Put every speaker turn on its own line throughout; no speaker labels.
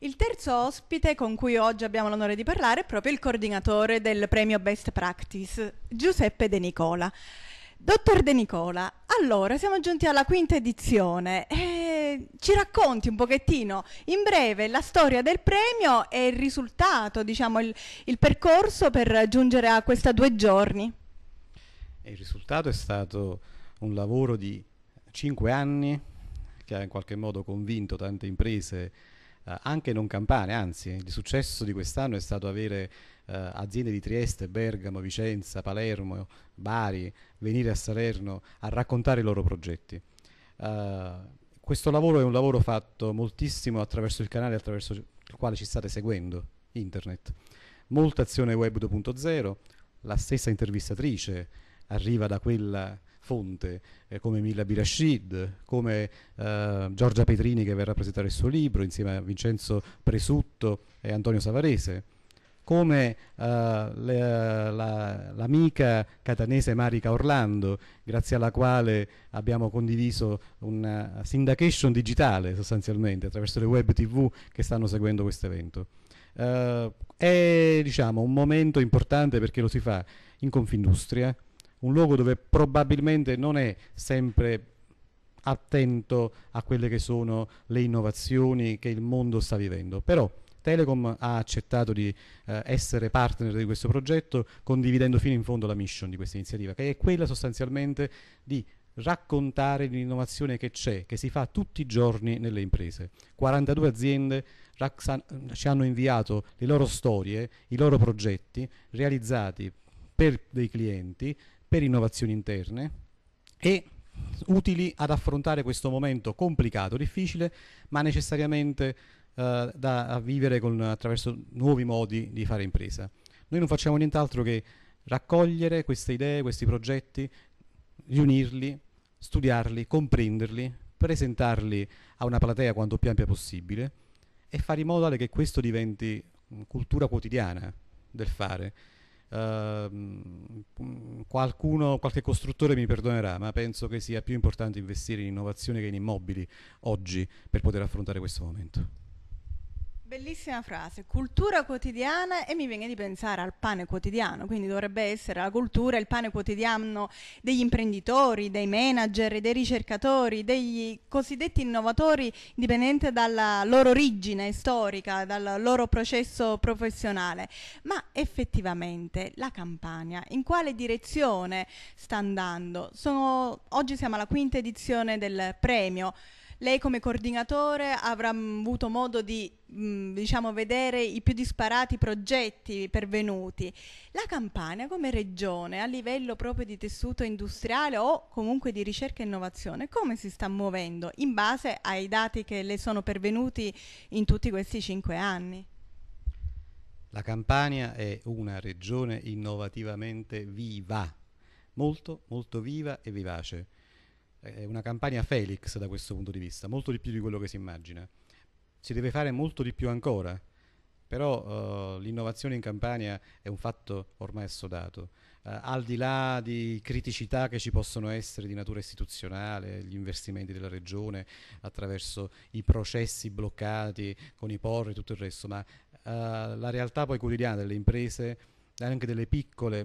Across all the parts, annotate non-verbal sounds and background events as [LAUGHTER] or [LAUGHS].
Il terzo ospite con cui oggi abbiamo l'onore di parlare è proprio il coordinatore del premio Best Practice, Giuseppe De Nicola. Dottor De Nicola, allora siamo giunti alla quinta edizione. Eh, ci racconti un pochettino, in breve, la storia del premio e il risultato, diciamo, il, il percorso per giungere a questa due giorni.
Il risultato è stato un lavoro di cinque anni che ha in qualche modo convinto tante imprese eh, anche non campane, anzi il successo di quest'anno è stato avere eh, aziende di Trieste, Bergamo, Vicenza, Palermo, Bari venire a Salerno a raccontare i loro progetti. Uh, questo lavoro è un lavoro fatto moltissimo attraverso il canale attraverso il quale ci state seguendo, internet. Molta azione web 2.0, la stessa intervistatrice arriva da quella fonte, eh, come Mila Birashid, come eh, Giorgia Petrini che verrà a presentare il suo libro insieme a Vincenzo Presutto e Antonio Savarese, come eh, l'amica la, catanese Marica Orlando, grazie alla quale abbiamo condiviso una eh, syndication digitale sostanzialmente attraverso le web tv che stanno seguendo questo evento. Uh, è diciamo, un momento importante perché lo si fa in Confindustria, un luogo dove probabilmente non è sempre attento a quelle che sono le innovazioni che il mondo sta vivendo. Però Telecom ha accettato di eh, essere partner di questo progetto condividendo fino in fondo la mission di questa iniziativa, che è quella sostanzialmente di raccontare l'innovazione che c'è, che si fa tutti i giorni nelle imprese. 42 aziende ci hanno inviato le loro storie, i loro progetti realizzati per dei clienti per innovazioni interne e utili ad affrontare questo momento complicato, difficile, ma necessariamente eh, da vivere con, attraverso nuovi modi di fare impresa. Noi non facciamo nient'altro che raccogliere queste idee, questi progetti, riunirli, studiarli, comprenderli, presentarli a una platea quanto più ampia possibile e fare in modo tale che questo diventi mm, cultura quotidiana del fare. Uh, Qualcuno, qualche costruttore mi perdonerà, ma penso che sia più importante investire in innovazione che in immobili oggi per poter affrontare questo momento.
Bellissima frase, cultura quotidiana e mi viene di pensare al pane quotidiano, quindi dovrebbe essere la cultura, il pane quotidiano degli imprenditori, dei manager, dei ricercatori, degli cosiddetti innovatori, dipendente dalla loro origine storica, dal loro processo professionale. Ma effettivamente la Campania in quale direzione sta andando? Sono, oggi siamo alla quinta edizione del premio. Lei come coordinatore avrà avuto modo di mh, diciamo, vedere i più disparati progetti pervenuti. La Campania come regione a livello proprio di tessuto industriale o comunque di ricerca e innovazione, come si sta muovendo in base ai dati che le sono pervenuti in tutti questi cinque anni?
La Campania è una regione innovativamente viva, molto molto viva e vivace è una campagna Felix da questo punto di vista, molto di più di quello che si immagina. Si deve fare molto di più ancora, però uh, l'innovazione in campagna è un fatto ormai assodato. Uh, al di là di criticità che ci possono essere di natura istituzionale, gli investimenti della regione attraverso i processi bloccati con i porri e tutto il resto, ma uh, la realtà poi quotidiana delle imprese anche delle piccole,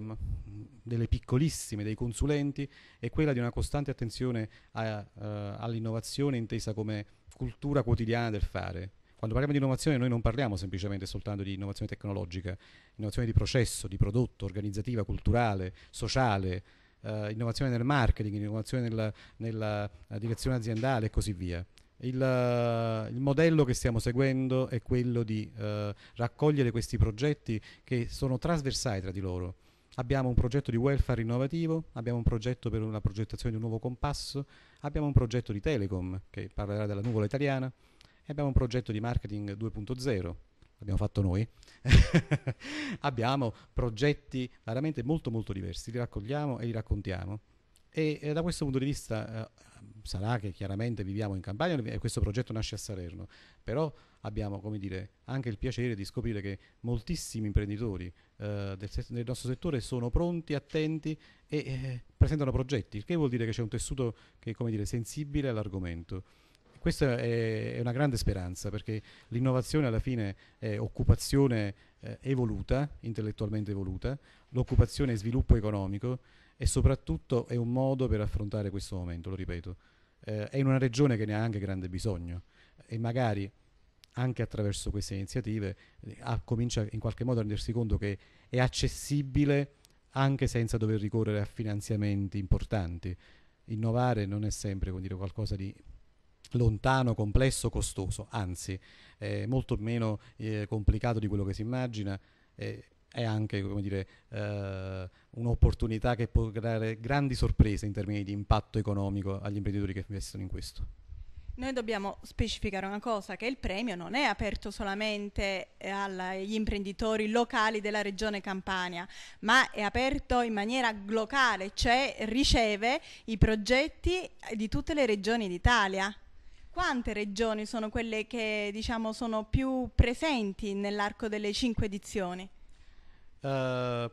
delle piccolissime, dei consulenti, è quella di una costante attenzione a, uh, all'innovazione intesa come cultura quotidiana del fare. Quando parliamo di innovazione noi non parliamo semplicemente soltanto di innovazione tecnologica, innovazione di processo, di prodotto, organizzativa, culturale, sociale, uh, innovazione nel marketing, innovazione nella, nella eh, direzione aziendale e così via. Il, il, modello che stiamo seguendo è quello di uh, raccogliere questi progetti che sono trasversali tra di loro. Abbiamo un progetto di welfare innovativo, abbiamo un progetto per la progettazione di un nuovo compasso, abbiamo un progetto di telecom che parlerà della nuvola italiana e abbiamo un progetto di marketing 2.0 Abbiamo fatto noi, [LAUGHS] abbiamo progetti veramente molto molto diversi, li raccogliamo e li raccontiamo. E eh, da questo punto di vista eh, sarà che chiaramente viviamo in campagna e questo progetto nasce a Salerno, però abbiamo dire, anche il piacere di scoprire che moltissimi imprenditori eh, del, del, nostro settore sono pronti, attenti e eh, presentano progetti, il che vuol dire che c'è un tessuto che è dire, sensibile all'argomento. Questa è, una grande speranza perché l'innovazione alla fine è occupazione evoluta, intellettualmente evoluta, l'occupazione è sviluppo economico e soprattutto è un modo per affrontare questo momento, lo ripeto. Eh, è in una regione che ne ha anche grande bisogno e magari anche attraverso queste iniziative a, comincia in qualche modo a rendersi conto che è accessibile anche senza dover ricorrere a finanziamenti importanti. Innovare non è sempre dire, qualcosa di lontano, complesso, costoso, anzi è molto meno eh, complicato di quello che si immagina. Eh, è anche dire, eh, un'opportunità che può creare grandi sorprese in termini di impatto economico agli imprenditori che investono in questo.
Noi dobbiamo specificare una cosa, che il premio non è aperto solamente eh, agli imprenditori locali della regione Campania, ma è aperto in maniera globale, cioè riceve i progetti di tutte le regioni d'Italia quante regioni sono quelle che diciamo, sono più presenti nell'arco delle cinque edizioni?
Uh,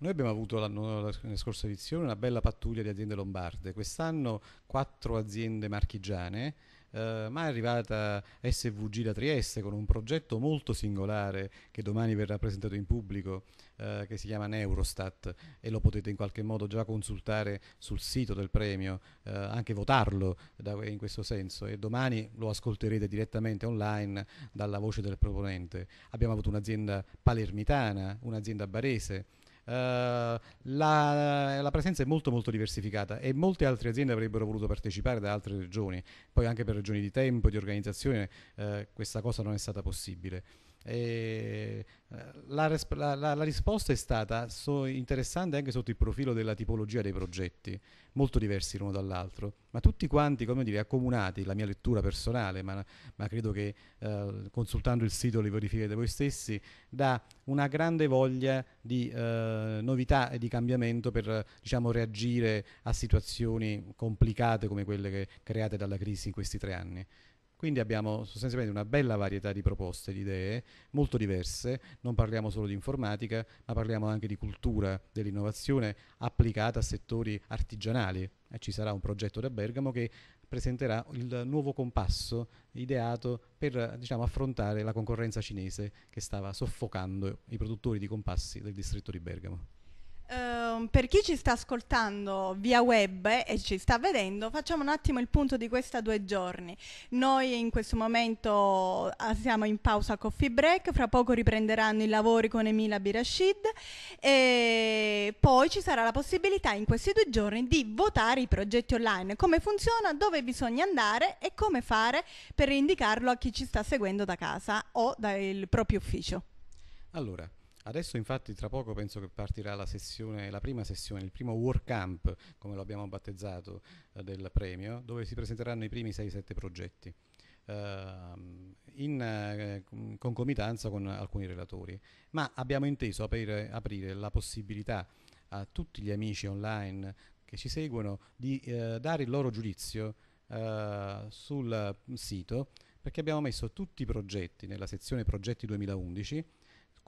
noi abbiamo avuto nella scorsa edizione una bella pattuglia di aziende lombarde, quest'anno quattro aziende marchigiane eh, ma è arrivata SVG da Trieste con un progetto molto singolare che domani verrà presentato in pubblico eh, che si chiama Neurostat e lo potete in qualche modo già consultare sul sito del premio, eh, anche votarlo da, in questo senso e domani lo ascolterete direttamente online dalla voce del proponente. Abbiamo avuto un'azienda palermitana, un'azienda barese, eh, la, la, presenza è molto molto diversificata e molte altre aziende avrebbero voluto partecipare da altre regioni, poi anche per ragioni di tempo, di organizzazione, eh, questa cosa non è stata possibile. Eh, la, la, la, la, risposta è stata so interessante anche sotto il profilo della tipologia dei progetti, molto diversi l'uno dall'altro, ma tutti quanti, come dire, accomunati, la mia lettura personale, ma, ma credo che eh, consultando il sito li verificherete voi stessi, da una grande voglia di eh, novità e di cambiamento per diciamo, reagire a situazioni complicate come quelle create dalla crisi in questi tre anni. Quindi abbiamo sostanzialmente una bella varietà di proposte, di idee, molto diverse, non parliamo solo di informatica, ma parliamo anche di cultura dell'innovazione applicata a settori artigianali. E ci sarà un progetto da Bergamo che presenterà il nuovo compasso ideato per diciamo, affrontare la concorrenza cinese che stava soffocando i produttori di compassi del distretto di Bergamo.
Uh Ehm, per chi ci sta ascoltando via web e ci sta vedendo, facciamo un attimo il punto di questi due giorni. Noi in questo momento ah, siamo in pausa coffee break, fra poco riprenderanno i lavori con Emila Birashid e poi ci sarà la possibilità in questi due giorni di votare i progetti online, come funziona, dove bisogna andare e come fare per indicarlo a chi ci sta seguendo da casa o dal proprio ufficio.
Allora, Adesso infatti tra poco penso che partirà la, sessione, la prima sessione, il primo work camp, come lo abbiamo battezzato, eh, del premio, dove si presenteranno i primi 6-7 progetti, eh, in eh, concomitanza con alcuni relatori. Ma abbiamo inteso aprire, aprire, la possibilità a tutti gli amici online che ci seguono di eh, dare il loro giudizio eh, sul sito perché abbiamo messo tutti i progetti nella sezione progetti 2011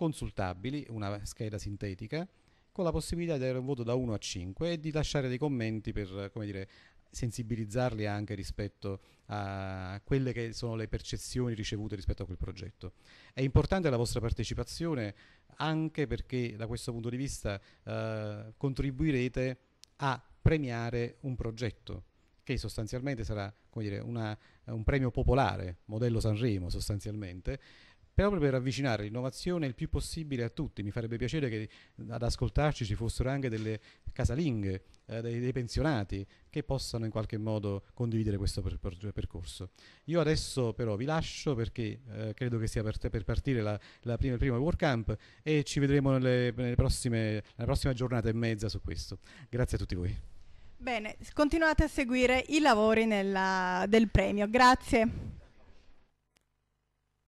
consultabili, una scheda sintetica, con la possibilità di dare un voto da 1 a 5 e di lasciare dei commenti per, come dire, sensibilizzarli anche rispetto a quelle che sono le percezioni ricevute rispetto a quel progetto. È importante la vostra partecipazione anche perché da questo punto di vista eh, contribuirete a premiare un progetto che sostanzialmente sarà dire, una, un premio popolare, modello Sanremo sostanzialmente, proprio per avvicinare l'innovazione il più possibile a tutti. Mi farebbe piacere che ad ascoltarci ci fossero anche delle casalinghe, eh, dei, dei, pensionati che possano in qualche modo condividere questo per, per, percorso. Io adesso però vi lascio perché eh, credo che sia per, per partire la, la prima, il primo WordCamp e ci vedremo nelle, nelle prossime, nella prossima giornata e mezza su questo. Grazie a tutti voi.
Bene, continuate a seguire i lavori nella, del premio. Grazie.